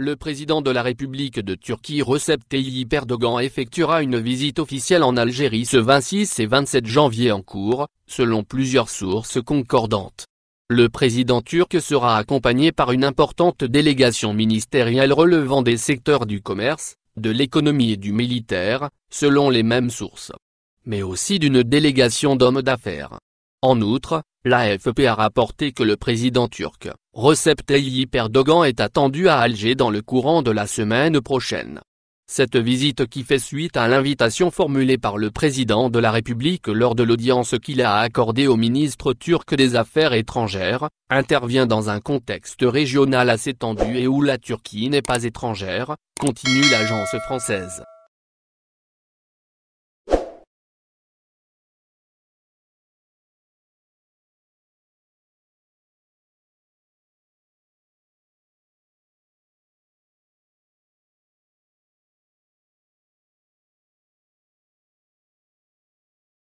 le président de la République de Turquie Recep Tayyip Erdogan effectuera une visite officielle en Algérie ce 26 et 27 janvier en cours, selon plusieurs sources concordantes. Le président turc sera accompagné par une importante délégation ministérielle relevant des secteurs du commerce, de l'économie et du militaire, selon les mêmes sources. Mais aussi d'une délégation d'hommes d'affaires. En outre, l'AFP a rapporté que le président turc, Recep Tayyip Erdogan est attendu à Alger dans le courant de la semaine prochaine. Cette visite qui fait suite à l'invitation formulée par le président de la République lors de l'audience qu'il a accordée au ministre turc des Affaires étrangères, intervient dans un contexte régional assez tendu et où la Turquie n'est pas étrangère, continue l'agence française.